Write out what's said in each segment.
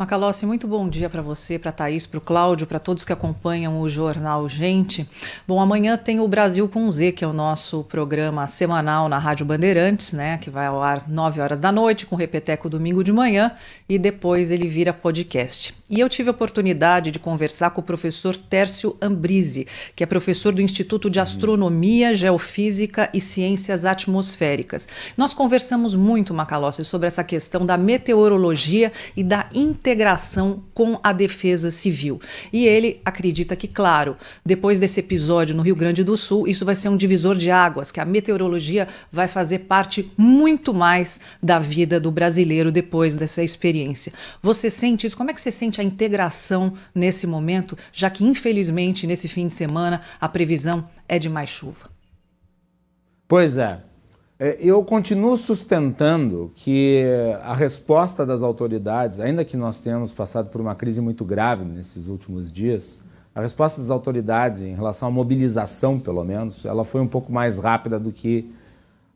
Macalossi, muito bom dia para você, para Thaís, para o Cláudio, para todos que acompanham o jornal Gente. Bom, amanhã tem o Brasil com Z, que é o nosso programa semanal na Rádio Bandeirantes, né, que vai ao ar 9 horas da noite, com repeteco domingo de manhã e depois ele vira podcast. E eu tive a oportunidade de conversar com o professor Tércio Ambrise, que é professor do Instituto de Astronomia, Geofísica e Ciências Atmosféricas. Nós conversamos muito, Macalossi, sobre essa questão da meteorologia e da inter integração com a defesa civil. E ele acredita que, claro, depois desse episódio no Rio Grande do Sul, isso vai ser um divisor de águas, que a meteorologia vai fazer parte muito mais da vida do brasileiro depois dessa experiência. Você sente isso? Como é que você sente a integração nesse momento, já que infelizmente nesse fim de semana a previsão é de mais chuva? Pois é. É, eu continuo sustentando que a resposta das autoridades, ainda que nós tenhamos passado por uma crise muito grave nesses últimos dias, a resposta das autoridades em relação à mobilização, pelo menos, ela foi um pouco mais rápida do que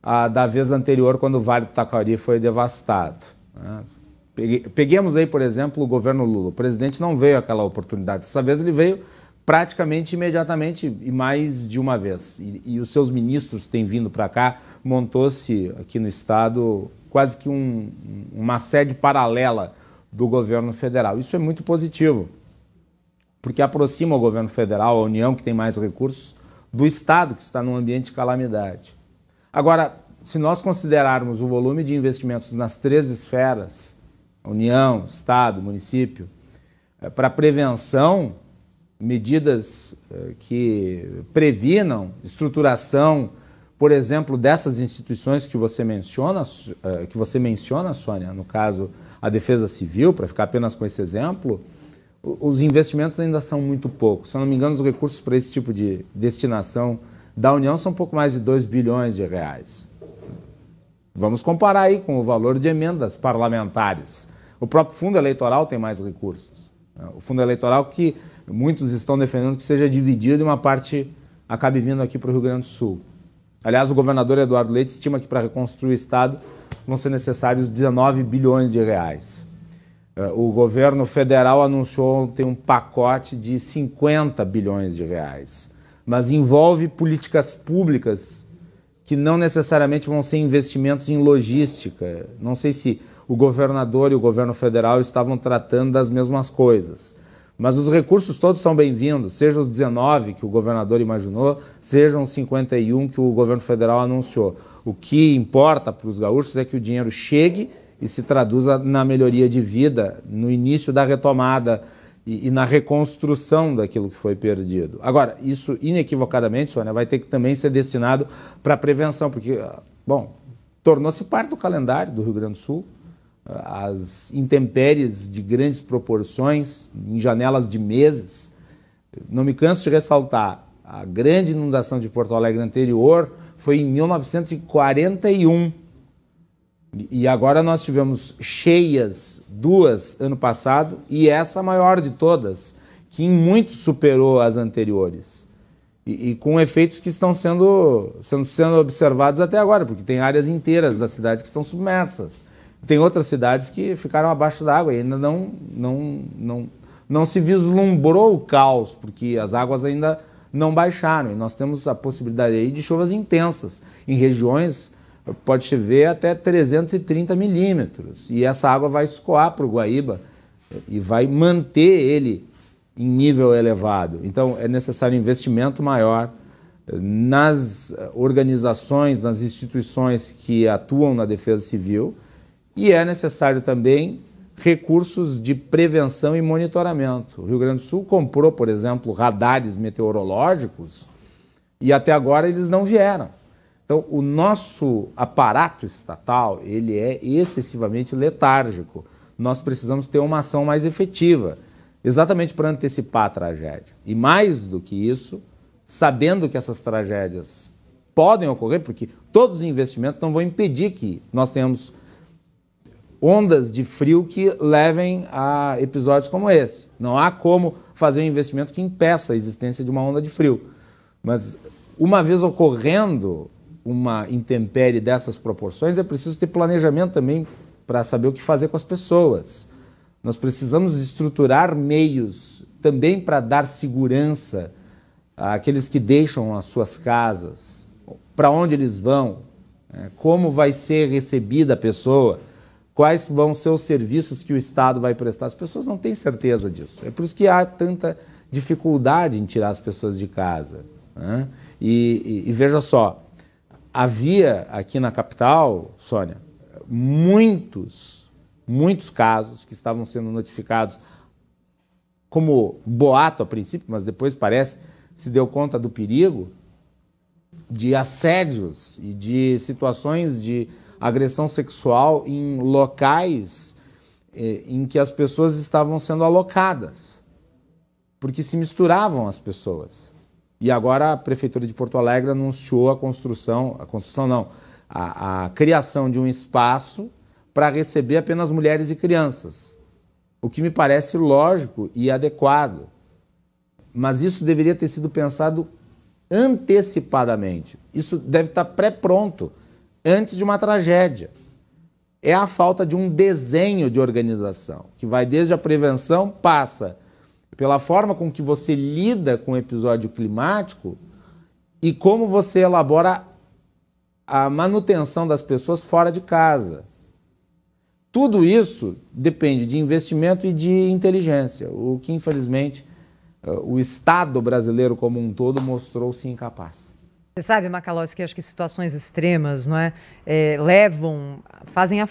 a da vez anterior, quando o Vale do Taquari foi devastado. Né? Peguemos aí, por exemplo, o governo Lula. O presidente não veio àquela oportunidade. Dessa vez ele veio praticamente imediatamente e mais de uma vez. E, e os seus ministros têm vindo para cá montou-se aqui no Estado quase que um, uma sede paralela do governo federal. Isso é muito positivo, porque aproxima o governo federal, a União, que tem mais recursos, do Estado, que está num ambiente de calamidade. Agora, se nós considerarmos o volume de investimentos nas três esferas, União, Estado, município, eh, para prevenção, medidas eh, que previnam estruturação por exemplo, dessas instituições que você menciona, eh, que você menciona, Sônia, no caso a Defesa Civil, para ficar apenas com esse exemplo, os investimentos ainda são muito poucos. Se eu não me engano, os recursos para esse tipo de destinação da União são um pouco mais de 2 bilhões de reais. Vamos comparar aí com o valor de emendas parlamentares. O próprio fundo eleitoral tem mais recursos. Né? O fundo eleitoral que muitos estão defendendo que seja dividido e uma parte acabe vindo aqui para o Rio Grande do Sul. Aliás, o governador Eduardo Leite estima que para reconstruir o Estado vão ser necessários 19 bilhões de reais. Eh, o governo federal anunciou ontem um pacote de 50 bilhões de reais, mas envolve políticas públicas que não necessariamente vão ser investimentos em logística. Não sei se o governador e o governo federal estavam tratando das mesmas coisas. Mas os recursos todos são bem-vindos, sejam os 19 que o governador imaginou, sejam os 51 que o governo federal anunciou. O que importa para os gaúchos é que o dinheiro chegue e se traduza na melhoria de vida, no início da retomada e, e na reconstrução daquilo que foi perdido. Agora, isso inequivocadamente, Sônia, vai ter que também ser destinado para a prevenção, porque, ah, bom, tornou-se parte do calendário do Rio Grande do Sul as intempéries de grandes proporções, em janelas de meses. Não me canso de ressaltar, a grande inundação de Porto Alegre anterior foi em 1941. E agora nós tivemos cheias, duas ano passado, e essa maior de todas, que em muito superou as anteriores. E, e, com efeitos que estão sendo, sendo, sendo observados até agora, porque tem áreas inteiras da cidade que estão submersas. Tem outras cidades que ficaram abaixo d'água e ainda não, não, não, não se vislumbrou o caos, porque as águas ainda não baixaram. E nós temos a possibilidade aí de chuvas intensas. Em regiões pode chover até 330 milímetros. E essa água vai escoar para o Guaíba e vai manter ele em nível elevado. Então é necessário investimento maior eh, nas eh, organizações, nas instituições que atuam na defesa civil e é necessário também recursos de prevenção e monitoramento. O Rio Grande do Sul comprou, por exemplo, radares meteorológicos e até agora eles não vieram. Então, o nosso aparato estatal, ele é excessivamente letárgico. Nós precisamos ter uma ação mais efetiva, exatamente para antecipar a tragédia. E mais do que isso, sabendo que essas tragédias podem ocorrer, porque todos os investimentos não vão impedir que nós tenhamos ondas de frio que levem a episódios como esse. Não há como fazer um investimento que impeça a existência de uma onda de frio. Mas uma vez ocorrendo uma intempérie dessas proporções, é preciso ter planejamento também para saber o que fazer com as pessoas. Nós precisamos estruturar meios também para dar segurança àqueles que deixam as suas casas, para onde eles vão, né? como vai ser recebida a pessoa quais vão ser os serviços que o Estado vai prestar. As pessoas não têm certeza disso. É por isso que há tanta dificuldade em tirar as pessoas de casa. Né? E, e, e, veja só, havia aqui na capital, Sônia, muitos, muitos casos que estavam sendo notificados como boato a princípio, mas depois parece se deu conta do perigo de assédios e de situações de agressão sexual em locais eh, em que as pessoas estavam sendo alocadas, porque se misturavam as pessoas. E agora a Prefeitura de Porto Alegre anunciou a construção a construção não, a, a criação de um espaço para receber apenas mulheres e crianças, o que me parece lógico e adequado. Mas isso deveria ter sido pensado antecipadamente. Isso deve estar pré-pronto antes de uma tragédia. É a falta de um desenho de organização, que vai desde a prevenção, passa pela forma com que você lida com o episódio climático e como você elabora a manutenção das pessoas fora de casa. Tudo isso depende de investimento e de inteligência, o que infelizmente eh, o Estado brasileiro como um todo mostrou-se incapaz. Você sabe, Macalós, que acho que situações extremas não é, é levam, fazem a,